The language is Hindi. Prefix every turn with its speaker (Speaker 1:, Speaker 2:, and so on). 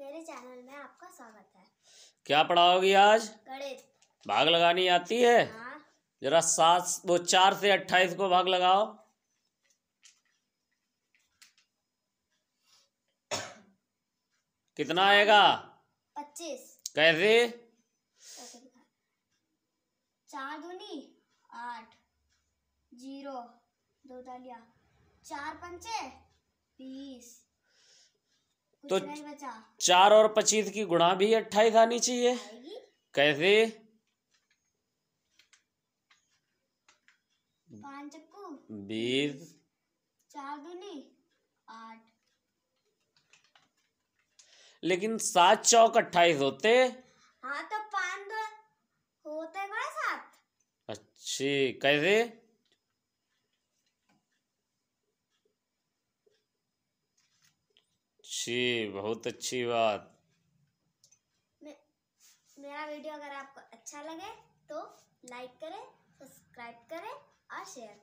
Speaker 1: मेरे चैनल में आपका स्वागत है
Speaker 2: क्या पढ़ाओगी आज गणित भाग लगानी आती है हाँ। जरा सात वो चार से अट्ठाईस को भाग लगाओ कितना आएगा
Speaker 1: पच्चीस कैसे चार दूनी आठ जीरो दो चार पंचे बीस
Speaker 2: तो चार और पच्चीस की गुणा भी अट्ठाईस आनी चाहिए कैसे बीस चार लेकिन सात चौक अट्ठाईस होते
Speaker 1: हाँ तो पांच होते
Speaker 2: अच्छी कैसे अच्छी बहुत अच्छी बात
Speaker 1: मे, मेरा वीडियो अगर आपको अच्छा लगे तो लाइक करें सब्सक्राइब करें और शेयर